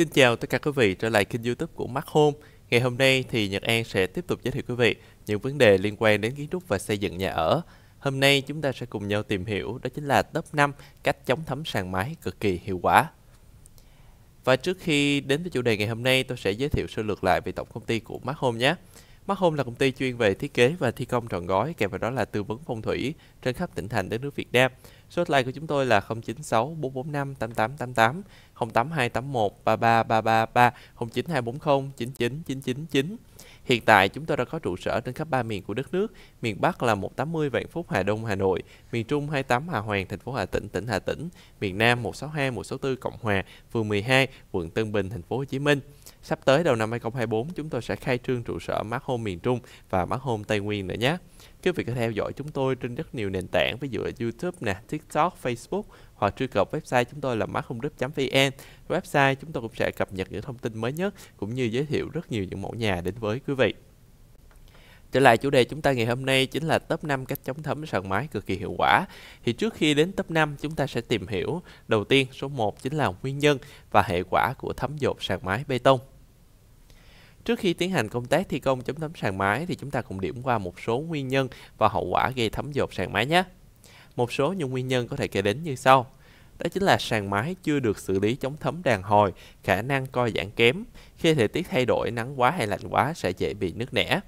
Xin chào tất cả quý vị trở lại kênh youtube của Mark Home. Ngày hôm nay thì Nhật An sẽ tiếp tục giới thiệu quý vị những vấn đề liên quan đến kiến trúc và xây dựng nhà ở. Hôm nay chúng ta sẽ cùng nhau tìm hiểu đó chính là top 5 cách chống thấm sàn mái cực kỳ hiệu quả. Và trước khi đến với chủ đề ngày hôm nay, tôi sẽ giới thiệu sơ lược lại về tổng công ty của Mark Home nhé. Mark Home là công ty chuyên về thiết kế và thi công trọn gói, kèm vào đó là tư vấn phong thủy trên khắp tỉnh thành đến nước Việt Nam. Số hotline của chúng tôi là 096 445 8888 0828133333 092 0924099999 999. Hiện tại chúng tôi đã có trụ sở trên khắp ba miền của đất nước. Miền Bắc là 180 Vạn Phúc Hà Đông Hà Nội, miền Trung 28 Hà Hoàng thành phố Hà Tĩnh tỉnh Hà Tĩnh, miền Nam 162 164 Cộng Hòa, phường 12, quận Tân Bình thành phố Hồ Chí Minh. Sắp tới đầu năm 2024 chúng tôi sẽ khai trương trụ sở Mát Home miền Trung và Mát Home Tây Nguyên nữa nhé. Quý vị có theo dõi chúng tôi trên rất nhiều nền tảng ví dụ là YouTube nè, TikTok, Facebook hoặc truy cập website chúng tôi là macomgroup.vn. Website chúng tôi cũng sẽ cập nhật những thông tin mới nhất cũng như giới thiệu rất nhiều những mẫu nhà đến với quý vị. Trở lại chủ đề chúng ta ngày hôm nay chính là top 5 cách chống thấm sàn mái cực kỳ hiệu quả. Thì trước khi đến top 5 chúng ta sẽ tìm hiểu đầu tiên số 1 chính là nguyên nhân và hệ quả của thấm dột sàn mái bê tông. Trước khi tiến hành công tác thi công chống thấm sàn mái thì chúng ta cùng điểm qua một số nguyên nhân và hậu quả gây thấm dột sàn mái nhé. Một số những nguyên nhân có thể kể đến như sau. Đó chính là sàn mái chưa được xử lý chống thấm đàn hồi, khả năng co giãn kém, khi thời tiết thay đổi nắng quá hay lạnh quá sẽ dễ bị nứt nẻ.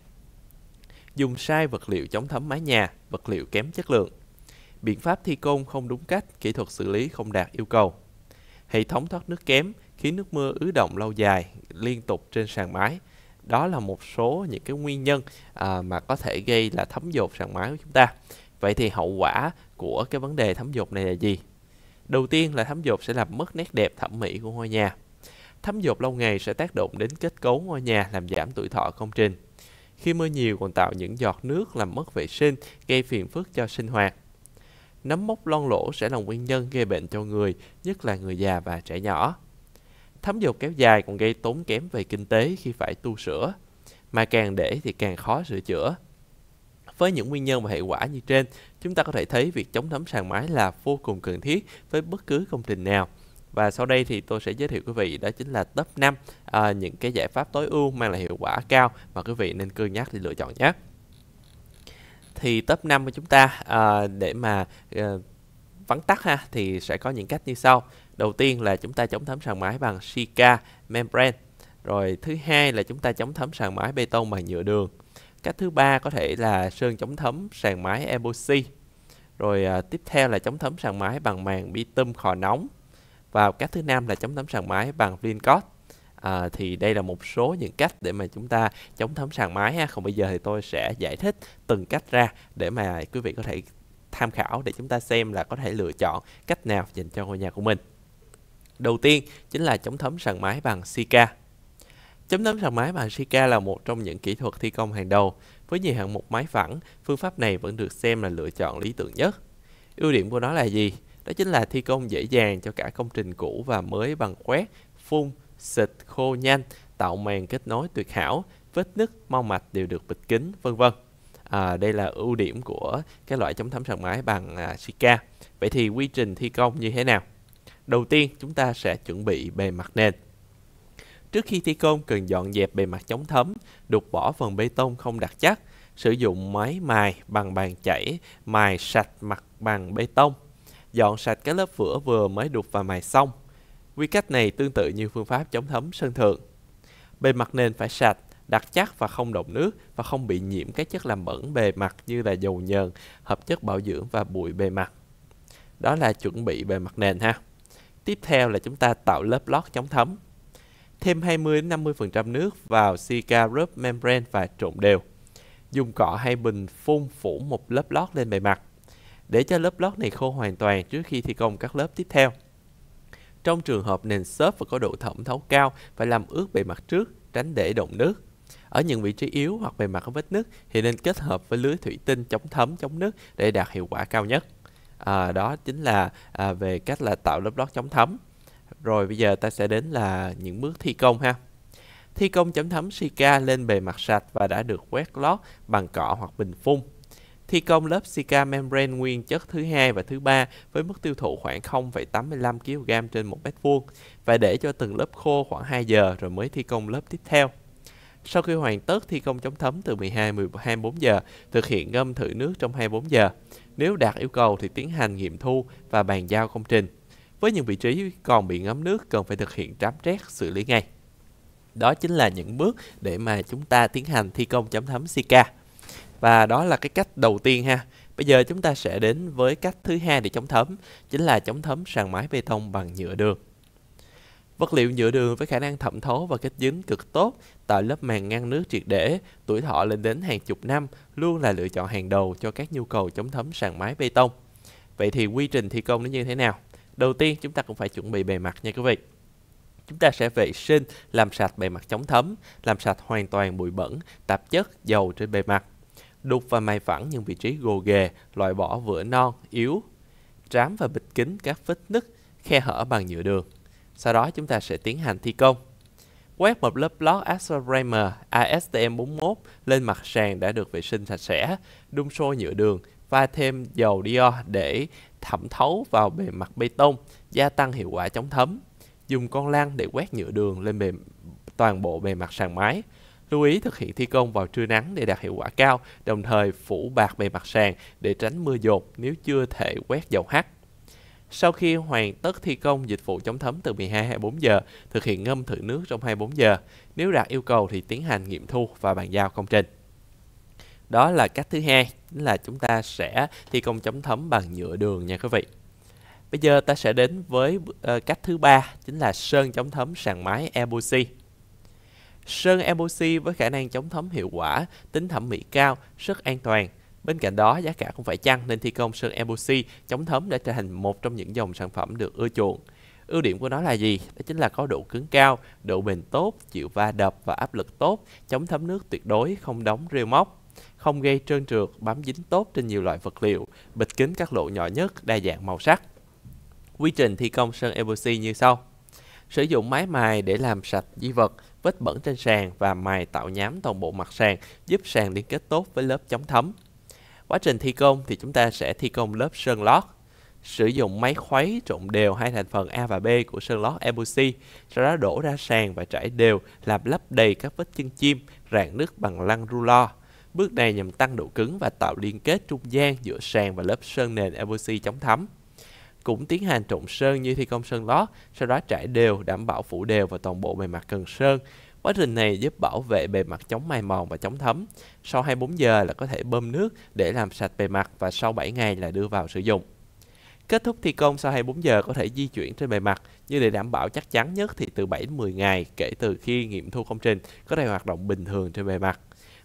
Dùng sai vật liệu chống thấm mái nhà, vật liệu kém chất lượng. Biện pháp thi công không đúng cách, kỹ thuật xử lý không đạt yêu cầu. Hệ thống thoát nước kém khiến nước mưa ứ động lâu dài liên tục trên sàn mái. Đó là một số những cái nguyên nhân à, mà có thể gây là thấm dột sàn mái của chúng ta. Vậy thì hậu quả của cái vấn đề thấm dột này là gì? Đầu tiên là thấm dột sẽ làm mất nét đẹp thẩm mỹ của ngôi nhà. Thấm dột lâu ngày sẽ tác động đến kết cấu ngôi nhà làm giảm tuổi thọ công trình. Khi mưa nhiều còn tạo những giọt nước làm mất vệ sinh, gây phiền phức cho sinh hoạt. Nấm mốc lon lỗ sẽ là nguyên nhân gây bệnh cho người, nhất là người già và trẻ nhỏ. Thấm dột kéo dài còn gây tốn kém về kinh tế khi phải tu sửa, mà càng để thì càng khó sửa chữa. Với những nguyên nhân và hệ quả như trên, chúng ta có thể thấy việc chống thấm sàn mái là vô cùng cần thiết với bất cứ công trình nào. Và sau đây thì tôi sẽ giới thiệu quý vị đó chính là top 5 à, những cái giải pháp tối ưu mang lại hiệu quả cao mà quý vị nên cân nhắc để lựa chọn nhé. Thì top 5 của chúng ta à, để mà à, vắn tắt ha thì sẽ có những cách như sau. Đầu tiên là chúng ta chống thấm sàn mái bằng Sika membrane. Rồi thứ hai là chúng ta chống thấm sàn mái bê tông bằng nhựa đường cách thứ ba có thể là sơn chống thấm sàn mái epoxy rồi à, tiếp theo là chống thấm sàn mái bằng màng bitum khò nóng và cách thứ năm là chống thấm sàn mái bằng vincoat à, thì đây là một số những cách để mà chúng ta chống thấm sàn mái ha còn bây giờ thì tôi sẽ giải thích từng cách ra để mà quý vị có thể tham khảo để chúng ta xem là có thể lựa chọn cách nào dành cho ngôi nhà của mình đầu tiên chính là chống thấm sàn mái bằng sika Chấm tấm sạc mái bằng Sika là một trong những kỹ thuật thi công hàng đầu. Với nhiều hạng mục mái phẳng, phương pháp này vẫn được xem là lựa chọn lý tưởng nhất. Ưu điểm của nó là gì? Đó chính là thi công dễ dàng cho cả công trình cũ và mới bằng quét, phun, xịt, khô nhanh, tạo màng kết nối tuyệt hảo, vết nứt, mau mạch đều được bịt kín, vân vân. À, đây là ưu điểm của cái loại chống thấm sạc mái bằng à, Sika. Vậy thì quy trình thi công như thế nào? Đầu tiên, chúng ta sẽ chuẩn bị bề mặt nền. Trước khi thi công cần dọn dẹp bề mặt chống thấm, đục bỏ phần bê tông không đặt chắc, sử dụng máy mài bằng bàn chảy, mài sạch mặt bằng bê tông, dọn sạch các lớp vữa vừa mới đục và mài xong. Quy cách này tương tự như phương pháp chống thấm sân thượng. Bề mặt nền phải sạch, đặt chắc và không đọng nước và không bị nhiễm các chất làm bẩn bề mặt như là dầu nhờn, hợp chất bảo dưỡng và bụi bề mặt. Đó là chuẩn bị bề mặt nền ha. Tiếp theo là chúng ta tạo lớp lót chống thấm thêm 20-50% nước vào silica rub membrane và trộn đều. Dùng cọ hay bình phun phủ một lớp lót lên bề mặt. Để cho lớp lót này khô hoàn toàn trước khi thi công các lớp tiếp theo. Trong trường hợp nền xốp và có độ thẩm thấu cao, phải làm ướt bề mặt trước, tránh để động nước. Ở những vị trí yếu hoặc bề mặt có vết nứt thì nên kết hợp với lưới thủy tinh chống thấm chống nước để đạt hiệu quả cao nhất. À, đó chính là à, về cách là tạo lớp lót chống thấm. Rồi bây giờ ta sẽ đến là những bước thi công ha. Thi công chấm thấm Sika lên bề mặt sạch và đã được quét lót bằng cọ hoặc bình phun. Thi công lớp Sika membrane nguyên chất thứ hai và thứ ba với mức tiêu thụ khoảng 0,85 kg trên 1 mét vuông và để cho từng lớp khô khoảng 2 giờ rồi mới thi công lớp tiếp theo. Sau khi hoàn tất thi công chống thấm từ 12 24 giờ, thực hiện ngâm thử nước trong 24 giờ. Nếu đạt yêu cầu thì tiến hành nghiệm thu và bàn giao công trình. Với những vị trí còn bị ngấm nước cần phải thực hiện trám trét xử lý ngay. Đó chính là những bước để mà chúng ta tiến hành thi công chấm thấm Sika. Và đó là cái cách đầu tiên ha. Bây giờ chúng ta sẽ đến với cách thứ hai để chống thấm, chính là chống thấm sàn mái bê tông bằng nhựa đường. Vật liệu nhựa đường với khả năng thẩm thấu và kết dính cực tốt, tạo lớp màng ngăn nước triệt để, tuổi thọ lên đến hàng chục năm, luôn là lựa chọn hàng đầu cho các nhu cầu chống thấm sàn mái bê tông. Vậy thì quy trình thi công nó như thế nào? Đầu tiên chúng ta cũng phải chuẩn bị bề mặt nha quý vị chúng ta sẽ vệ sinh, làm sạch bề mặt chống thấm, làm sạch hoàn toàn bụi bẩn, tạp chất, dầu trên bề mặt. Đục và mài phẳng những vị trí gồ ghề, loại bỏ vữa non, yếu. Trám và bịch kín các vết nứt, khe hở bằng nhựa đường. Sau đó chúng ta sẽ tiến hành thi công. Quét một lớp lót Asphalt ASTM41 lên mặt sàn đã được vệ sinh sạch sẽ, đun sôi nhựa đường, pha thêm dầu dior để thẩm thấu vào bề mặt bê tông, gia tăng hiệu quả chống thấm. Dùng con lan để quét nhựa đường lên bề, toàn bộ bề mặt sàn mái. Lưu ý thực hiện thi công vào trưa nắng để đạt hiệu quả cao, đồng thời phủ bạc bề mặt sàn để tránh mưa dột nếu chưa thể quét dầu hắt. Sau khi hoàn tất thi công dịch vụ chống thấm từ 12 24 giờ, thực hiện ngâm thử nước trong 24 giờ. Nếu đạt yêu cầu thì tiến hành nghiệm thu và bàn giao công trình đó là cách thứ hai là chúng ta sẽ thi công chống thấm bằng nhựa đường nha quý vị bây giờ ta sẽ đến với uh, cách thứ ba chính là sơn chống thấm sàn mái epoxy sơn epoxy với khả năng chống thấm hiệu quả tính thẩm mỹ cao rất an toàn Bên cạnh đó, giá cả cũng phải chăng nên thi công sơn epoxy chống thấm đã trở thành một trong những dòng sản phẩm được ưa chuộng. Ưu điểm của nó là gì? Đó chính là có độ cứng cao, độ bền tốt, chịu va đập và áp lực tốt, chống thấm nước tuyệt đối, không đóng rêu móc không gây trơn trượt, bám dính tốt trên nhiều loại vật liệu, bịt kín các lỗ nhỏ nhất, đa dạng màu sắc. Quy trình thi công sơn epoxy như sau. Sử dụng máy mài để làm sạch di vật, vết bẩn trên sàn và mài tạo nhám toàn bộ mặt sàn, giúp sàn liên kết tốt với lớp chống thấm. Quá trình thi công thì chúng ta sẽ thi công lớp sơn lót. Sử dụng máy khuấy trộn đều hai thành phần A và B của sơn lót epoxy, sau đó đổ ra sàn và trải đều, làm lấp đầy các vết chân chim, rạng nước bằng lăn rulo Bước này nhằm tăng độ cứng và tạo liên kết trung gian giữa sàn và lớp sơn nền epoxy chống thấm. Cũng tiến hành trộn sơn như thi công sơn lót, sau đó trải đều đảm bảo phủ đều vào toàn bộ bề mặt cần sơn. Quá trình này giúp bảo vệ bề mặt chống mài mòn và chống thấm. Sau 24 giờ là có thể bơm nước để làm sạch bề mặt và sau 7 ngày là đưa vào sử dụng. Kết thúc thi công sau 24 giờ có thể di chuyển trên bề mặt, nhưng để đảm bảo chắc chắn nhất thì từ 7 đến 10 ngày kể từ khi nghiệm thu công trình có thể hoạt động bình thường trên bề mặt.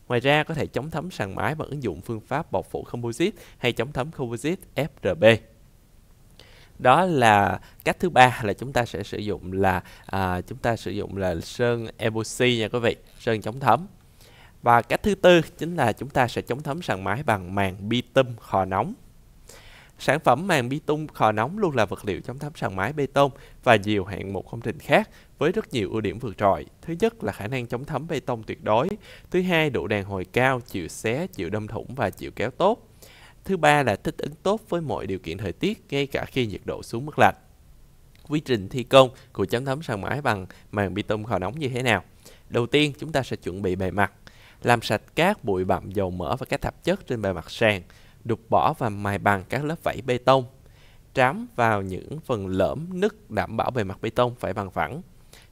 Ngoài ra có thể chống thấm sàn mái bằng ứng dụng phương pháp bọc phủ composite hay chống thấm composite FRB đó là cách thứ ba là chúng ta sẽ sử dụng là à, chúng ta sử dụng là sơn epoxy nha quý vị sơn chống thấm và cách thứ tư chính là chúng ta sẽ chống thấm sàn mái bằng màng bitum tôm nóng Sản phẩm màng bi tung khò nóng luôn là vật liệu chống thấm sàn mái bê tông và nhiều hạng mục công trình khác với rất nhiều ưu điểm vượt trội. Thứ nhất là khả năng chống thấm bê tông tuyệt đối. Thứ hai, độ đàn hồi cao, chịu xé, chịu đâm thủng và chịu kéo tốt. Thứ ba là thích ứng tốt với mọi điều kiện thời tiết, ngay cả khi nhiệt độ xuống mức lạnh. Quy trình thi công của chống thấm sàn mái bằng màng bi tông khò nóng như thế nào? Đầu tiên, chúng ta sẽ chuẩn bị bề mặt, làm sạch cát, bụi bặm, dầu mỡ và các tạp chất trên bề mặt sàn đục bỏ và mài bằng các lớp vảy bê tông trám vào những phần lõm nứt đảm bảo bề mặt bê tông phải bằng phẳng.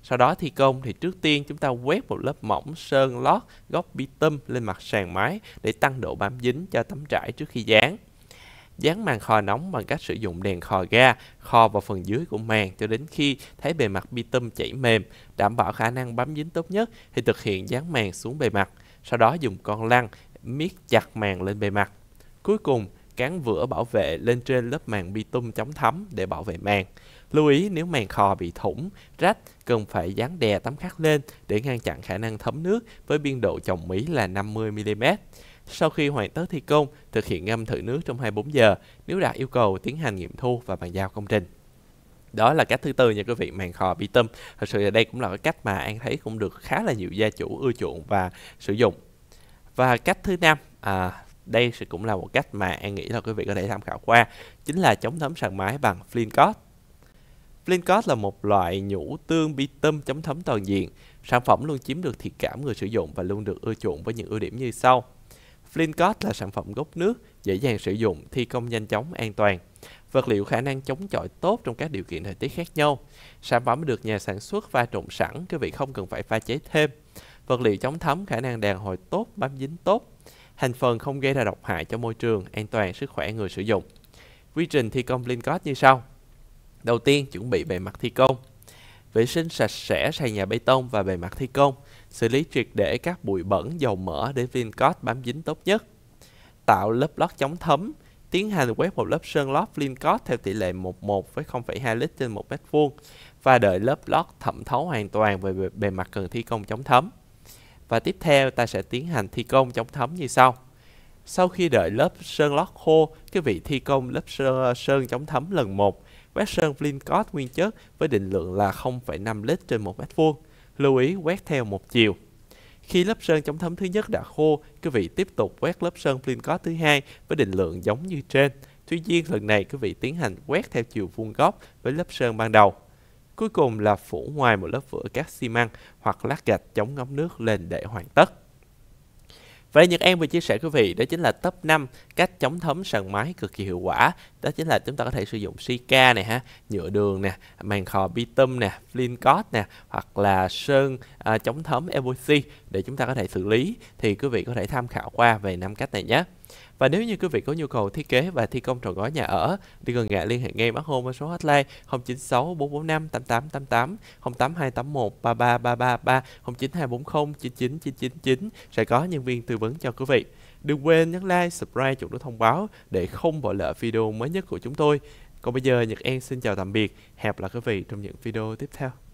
Sau đó thi công thì trước tiên chúng ta quét một lớp mỏng sơn lót góc bi tôm lên mặt sàn mái để tăng độ bám dính cho tấm trải trước khi dán. Dán màn kho nóng bằng cách sử dụng đèn kho ga kho vào phần dưới của màn cho đến khi thấy bề mặt bi tôm chảy mềm, đảm bảo khả năng bám dính tốt nhất thì thực hiện dán màn xuống bề mặt, sau đó dùng con lăn miết chặt màn lên bề mặt. Cuối cùng, cán vữa bảo vệ lên trên lớp màng bi tung chống thấm để bảo vệ màng. Lưu ý nếu màng khò bị thủng, rách, cần phải dán đè tấm khắc lên để ngăn chặn khả năng thấm nước với biên độ chồng mí là 50mm. Sau khi hoàn tất thi công, thực hiện ngâm thử nước trong 24 giờ, nếu đạt yêu cầu tiến hành nghiệm thu và bàn giao công trình đó là cách thứ tư nha quý vị màn khò bi tâm thật sự là đây cũng là cái cách mà an thấy cũng được khá là nhiều gia chủ ưa chuộng và sử dụng và cách thứ năm à, đây sẽ cũng là một cách mà An nghĩ là quý vị có thể tham khảo qua chính là chống thấm sàn mái bằng Flincott Flincott là một loại nhũ tương bi tâm chống thấm toàn diện sản phẩm luôn chiếm được thiện cảm người sử dụng và luôn được ưa chuộng với những ưu điểm như sau Flincott là sản phẩm gốc nước dễ dàng sử dụng thi công nhanh chóng an toàn vật liệu khả năng chống chọi tốt trong các điều kiện thời tiết khác nhau. Sản phẩm được nhà sản xuất pha trộn sẵn, quý vị không cần phải pha chế thêm. Vật liệu chống thấm khả năng đàn hồi tốt, bám dính tốt thành phần không gây ra độc hại cho môi trường, an toàn sức khỏe người sử dụng. Quy trình thi công Lincott như sau. Đầu tiên, chuẩn bị bề mặt thi công. Vệ sinh sạch sẽ sàn nhà bê tông và bề mặt thi công, xử lý triệt để các bụi bẩn, dầu mỡ để Lincott bám dính tốt nhất. Tạo lớp lót chống thấm, tiến hành quét một lớp sơn lót Lincott theo tỷ lệ 11 với 0,2 lít trên 1 mét vuông và đợi lớp lót thẩm thấu hoàn toàn về bề mặt cần thi công chống thấm. Và tiếp theo ta sẽ tiến hành thi công chống thấm như sau. Sau khi đợi lớp sơn lót khô, cái vị thi công lớp sơn, sơn chống thấm lần 1, quét sơn Blincott nguyên chất với định lượng là 0,5 lít trên 1 mét vuông. Lưu ý quét theo một chiều. Khi lớp sơn chống thấm thứ nhất đã khô, quý vị tiếp tục quét lớp sơn Blincott thứ hai với định lượng giống như trên. Tuy nhiên lần này quý vị tiến hành quét theo chiều vuông góc với lớp sơn ban đầu. Cuối cùng là phủ ngoài một lớp vữa cát xi măng hoặc lát gạch chống ngấm nước lên để hoàn tất. Vậy Nhật em vừa chia sẻ quý vị đó chính là top 5 cách chống thấm sàn máy cực kỳ hiệu quả. Đó chính là chúng ta có thể sử dụng sika này ha, nhựa đường nè, màn khò bitum nè, flintcoat nè hoặc là sơn à, chống thấm epoxy để chúng ta có thể xử lý thì quý vị có thể tham khảo qua về năm cách này nhé. Và nếu như quý vị có nhu cầu thiết kế và thi công trọn gói nhà ở thì gần ngại liên hệ ngay bác Hôn với số hotline 096 445 8888 08281 33333 09240 99999 sẽ có nhân viên tư vấn cho quý vị. Đừng quên nhấn like, subscribe chuột chuông thông báo để không bỏ lỡ video mới nhất của chúng tôi. Còn bây giờ Nhật An xin chào tạm biệt. Hẹn gặp lại quý vị trong những video tiếp theo.